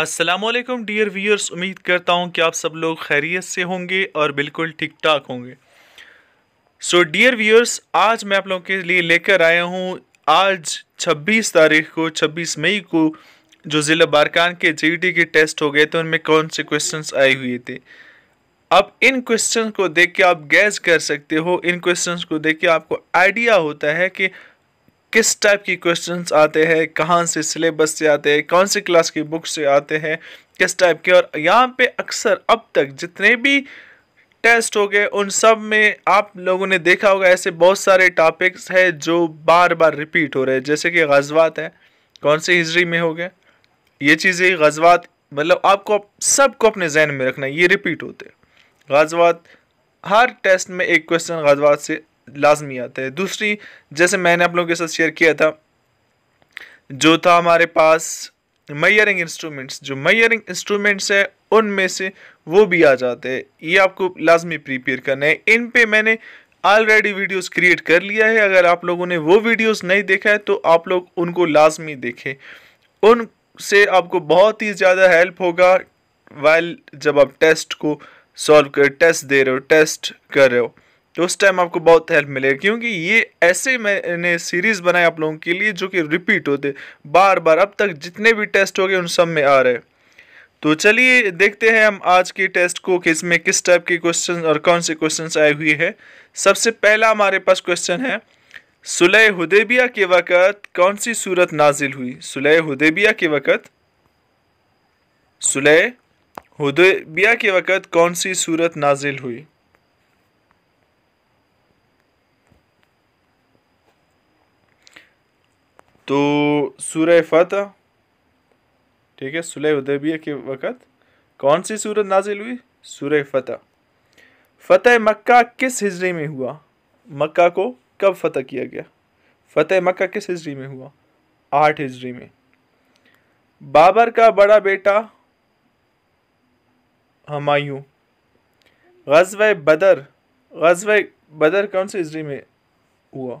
Aslam dear viewers उम्मीद करता हूँ कि आप सब लोग खैरियत से होंगे और बिल्कुल ठीक ठाक होंगे सो डियर व्यूअर्स आज मैं आप लोगों के लिए लेकर आया हूँ आज 26 तारीख को 26 मई को जो ज़िला बारकान के जीडी e के टेस्ट हो गए थे उनमें कौन से क्वेश्चन आए हुए थे अब इन क्वेश्चन को देख के आप गैस कर सकते हो इन क्वेश्चन को देख के आपको आइडिया होता है कि किस टाइप की क्वेश्चंस आते हैं कहाँ से सिलेबस से आते हैं कौन से क्लास की बुक से आते हैं किस टाइप के और यहाँ पे अक्सर अब तक जितने भी टेस्ट हो गए उन सब में आप लोगों ने देखा होगा ऐसे बहुत सारे टॉपिक्स हैं जो बार बार रिपीट हो रहे हैं जैसे कि गजवात है कौन से हिजरी में हो गए ये चीज़ें गजवात मतलब आपको सबको अपने जहन में रखना है ये रिपीट होते हैं गजवात हर टेस्ट में एक क्वेश्चन गजवात से लाजमी आता है दूसरी जैसे मैंने आप लोगों के साथ शेयर किया था जो था हमारे पास मैयरिंग इंस्ट्रूमेंट्स जो मैयरिंग इंस्ट्रूमेंट्स है उनमें से वो भी आ जाते हैं ये आपको लाजमी प्रिपेयर करना है इन पे मैंने ऑलरेडी वीडियोस क्रिएट कर लिया है अगर आप लोगों ने वो वीडियोस नहीं देखा है तो आप लोग उनको लाजमी देखें उनसे आपको बहुत ही ज़्यादा हेल्प होगा वैल जब आप टेस्ट को सॉल्व कर टेस्ट दे रहे हो टेस्ट कर रहे हो तो उस टाइम आपको बहुत हेल्प मिलेगी क्योंकि ये ऐसे मैंने सीरीज़ बनाए आप लोगों के लिए जो कि रिपीट होते बार बार अब तक जितने भी टेस्ट हो गए उन सब में आ रहे तो चलिए देखते हैं हम आज के टेस्ट को कि इसमें किस टाइप के क्वेश्चन और कौन से क्वेश्चन आए हुए हैं सबसे पहला हमारे पास क्वेश्चन है सुलह हुदेबिया के वक़्त कौन सी सूरत नाजिल हुई सुलह हुदेबिया के वक़्त सुलह हुदेबिया के वक़्त कौन सी सूरत नाजिल हुई तो सूर्य फत ठीक है सुलह उदयबिया के वक़्त कौन सी सूरत नाजिल हुई सूर्य फतह फतह मक्का किस हिजरी में हुआ मक्का को कब फतह किया गया फतह मक्का किस हिजरी में हुआ आठ हिजरी में बाबर का बड़ा बेटा हमायूं गजब बदर गजब बदर कौन से हिजरी में हुआ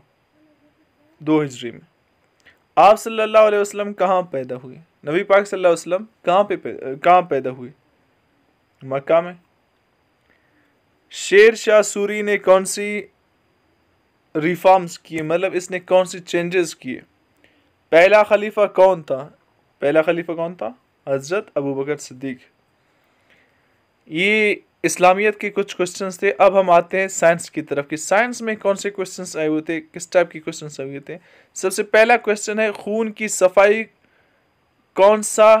दो हिजरी में आप सल्लल्लाहु अलैहि वसल्लम कहाँ पैदा हुए नबी पाक सल्लल्लाहु अलैहि वसल्लम कहाँ पे, कहाँ पैदा हुए मक्का में शेर शाह सूरी ने कौन सी रिफॉर्म्स किए मतलब इसने कौन सी चेंजेस किए पहला खलीफा कौन था पहला खलीफा कौन था हज़रत अबू बकर सिद्दीक ये इस्लामियत के कुछ क्वेश्चन थे अब हम आते हैं साइंस की तरफ कि साइंस में कौन से क्वेश्चन आए हुए थे किस टाइप के क्वेश्चन आए हुए थे सबसे पहला क्वेश्चन है खून की सफाई कौन सा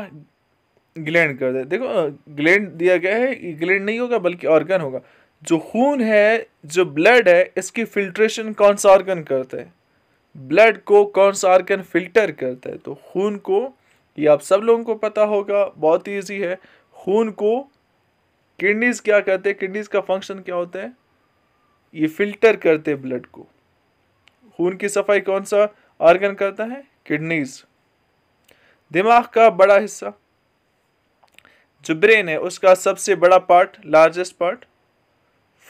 ग्लैंड कर दे देखो ग्लैंड दिया गया है ग्लैंड नहीं होगा बल्कि ऑर्गन होगा जो खून है जो ब्लड है इसकी फिल्ट्रेशन कौन सा ऑर्गन करता है ब्लड को कौन सा ऑर्गन फिल्टर करता है तो खून को ये आप सब लोगों को पता होगा बहुत ईजी है खून को किडनीज क्या करते हैं किडनीज का फंक्शन क्या होता है ये फिल्टर करते हैं ब्लड को खून की सफाई कौन सा ऑर्गन करता है किडनीज दिमाग का बड़ा हिस्सा जो ब्रेन है उसका सबसे बड़ा part largest part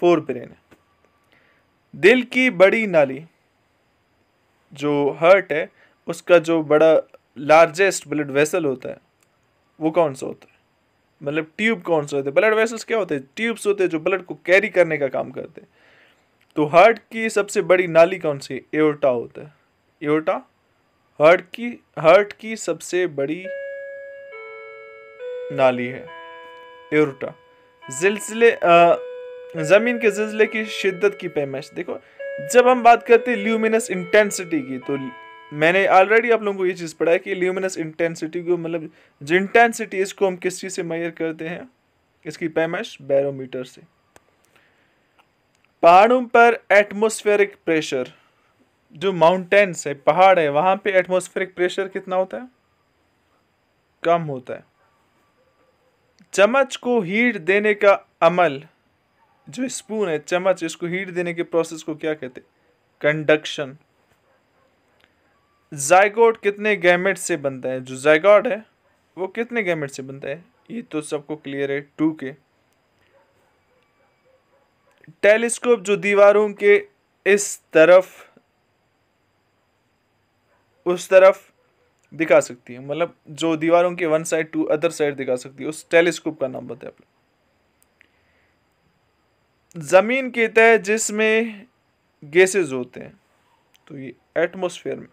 forebrain है दिल की बड़ी नाली जो हर्ट है उसका जो बड़ा लार्जेस्ट ब्लड वेसल होता है वो कौन सा होता है मतलब ट्यूब कौन से होते हैं ब्लड वेसल्स क्या होते हैं ट्यूब्स होते हैं जो ब्लड को कैरी करने का काम करते हैं तो हार्ट की सबसे बड़ी नाली कौन सी एओटा होता है एओटा हार्ट की हार्ट की सबसे बड़ी नाली है एओटा जिलसिले ज़मीन के जिलसिले की शिद्दत की पैमाइश देखो जब हम बात करते हैं ल्यूमिनस इंटेंसिटी की तो मैंने ऑलरेडी आप लोगों को ये चीज़ पढ़ा है कि ल्यूमिनस इंटेंसिटी को मतलब जो इंटेंसिटी इसको हम किस चीज़ से मैयर करते हैं इसकी पैमाइश बैरोमीटर से पहाड़ों पर एटमोस्फेरिक प्रेशर जो माउंटेन्स है पहाड़ है वहाँ पे एटमोस्फेरिक प्रेशर कितना होता है कम होता है चम्मच को हीट देने का अमल जो स्पून है चम्मच इसको हीट देने के प्रोसेस को क्या कहते हैं कंडक्शन जयगोड कितने गैमेट से बनता है जो जायगॉड है वो कितने गैमेट से बनता है ये तो सबको क्लियर है टू के टेलीस्कोप जो दीवारों के इस तरफ उस तरफ दिखा सकती है मतलब जो दीवारों के one side to other side दिखा सकती है उस टेलीस्कोप का नाम बताए आप लोग ज़मीन के तय जिसमें गैसेज होते हैं तो ये एटमोसफेयर में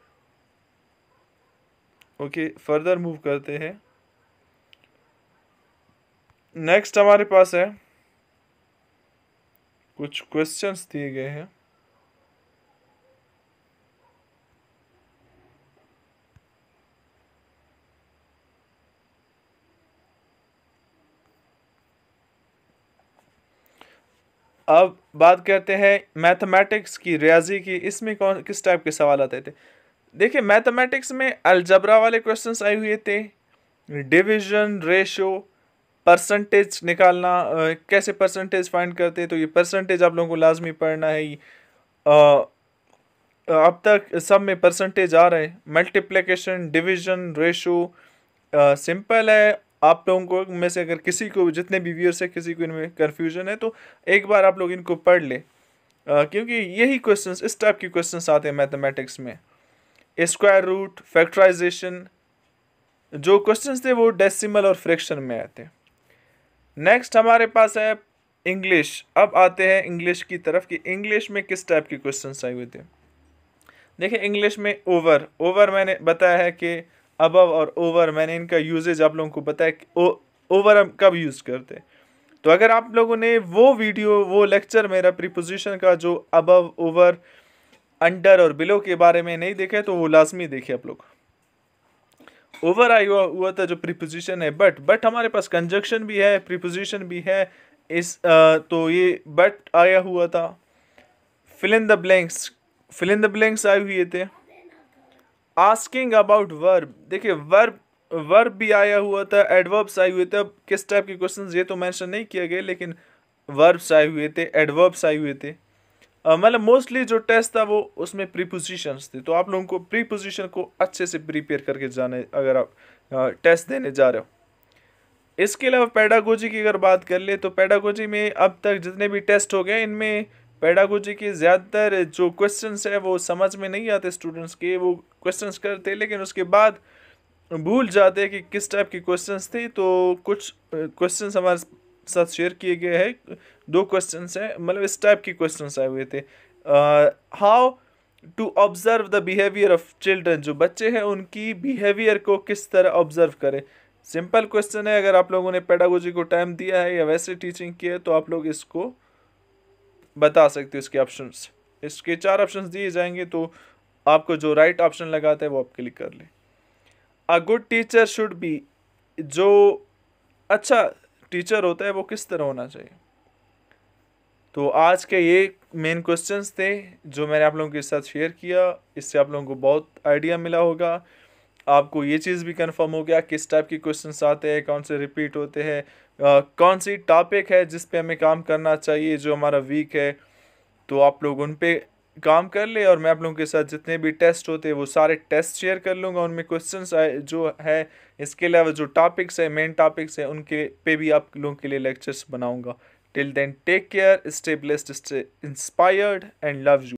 ओके फर्दर मूव करते हैं नेक्स्ट हमारे पास है कुछ क्वेश्चंस दिए गए हैं अब बात करते हैं मैथमेटिक्स की रियाजी की इसमें कौन किस टाइप के सवाल आते थे देखिए मैथमेटिक्स में अलजबरा वाले क्वेश्चंस आए हुए थे डिवीजन रेशो परसेंटेज निकालना कैसे परसेंटेज फाइंड करते तो ये परसेंटेज आप लोगों को लाजमी पढ़ना है अब तक सब में परसेंटेज आ रहे हैं मल्टीप्लिकेशन डिवीजन रेशो सिंपल है आप लोगों को में से अगर किसी को जितने भी व्यूअर्स है किसी को इनमें कन्फ्यूजन है तो एक बार आप लोग इनको पढ़ लें क्योंकि यही क्वेश्चंस इस टाइप के क्वेश्चंस आते हैं मैथमेटिक्स में स्क्वायर रूट फैक्टराइजेशन जो क्वेश्चंस थे वो डेसिमल और फ्रैक्शन में आए थे नेक्स्ट हमारे पास है इंग्लिश अब आते हैं इंग्लिश की तरफ कि इंग्लिश में किस टाइप के क्वेश्चंस आए हुए थे देखिए इंग्लिश में ओवर ओवर मैंने बताया है कि अबव और ओवर मैंने इनका यूजेज आप लोगों को बताया कि ओवर हम कब यूज़ करते हैं तो अगर आप लोगों ने वो वीडियो वो लेक्चर मेरा प्रीपोजिशन का जो अबव ओवर अंडर और बिलो के बारे में नहीं देखे तो वो लाजमी देखे आप लोग ओवर आई हुआ हुआ था जो प्रीपोजिशन है बट बट हमारे पास कंजक्शन भी है प्रीपोजिशन भी है इस आ, तो ये बट आया हुआ था fill in the blanks fill in the blanks आए हुए थे आस्किंग अबाउट वर्ब देखिए वर्ब वर्ब भी आया हुआ था एडवर्ब्स आए हुए थे अब किस टाइप के क्वेश्चन ये तो मैंशन नहीं किया गया लेकिन वर्ब्स आए हुए थे एडवर्ब्स आए हुए थे मतलब मोस्टली जो टेस्ट था वो उसमें प्रीपोजिशंस थे तो आप लोगों को प्रीपोजिशन को अच्छे से प्रिपेयर करके जाने अगर आप टेस्ट देने जा रहे हो इसके अलावा पैडागोजी की अगर बात कर ले तो पैडागोजी में अब तक जितने भी टेस्ट हो गए इनमें पैडागोजी के ज़्यादातर जो क्वेश्चन है वो समझ में नहीं आते स्टूडेंट्स के वो क्वेश्चन करते लेकिन उसके बाद भूल जाते कि किस टाइप के क्वेश्चंस थे तो कुछ क्वेश्चंस हमारे साथ शेयर किए गए हैं दो क्वेश्चन हैं मतलब इस टाइप के क्वेश्चन आए हुए थे how to observe the behaviour of children जो बच्चे हैं उनकी बिहेवियर को किस तरह ऑब्जर्व करें सिंपल क्वेश्चन है अगर आप लोगों ने पेडागोजी को टाइम दिया है या वैसे टीचिंग की है तो आप लोग इसको बता सकते हो इसके ऑप्शन इसके चार ऑप्शन दिए जाएंगे तो आपको जो राइट right ऑप्शन लगाता है वो आप क्लिक कर लें a good teacher should be जो अच्छा टीचर होता है वो किस तरह होना चाहिए तो आज के ये मेन क्वेश्चंस थे जो मैंने आप लोगों के साथ शेयर किया इससे आप लोगों को बहुत आइडिया मिला होगा आपको ये चीज़ भी कंफर्म हो गया किस टाइप के क्वेश्चंस आते हैं कौन से रिपीट होते हैं कौन सी टॉपिक है जिस पे हमें काम करना चाहिए जो हमारा वीक है तो आप लोग उन पर काम कर ले और मैं आप लोगों के साथ जितने भी टेस्ट होते हैं वो सारे टेस्ट शेयर कर लूँगा उनमें क्वेश्चंस आए जो है इसके अलावा जो टॉपिक्स है मेन टॉपिक्स हैं उनके पे भी आप लोगों के लिए लेक्चर्स बनाऊँगा till then take care stay blessed stay inspired and love you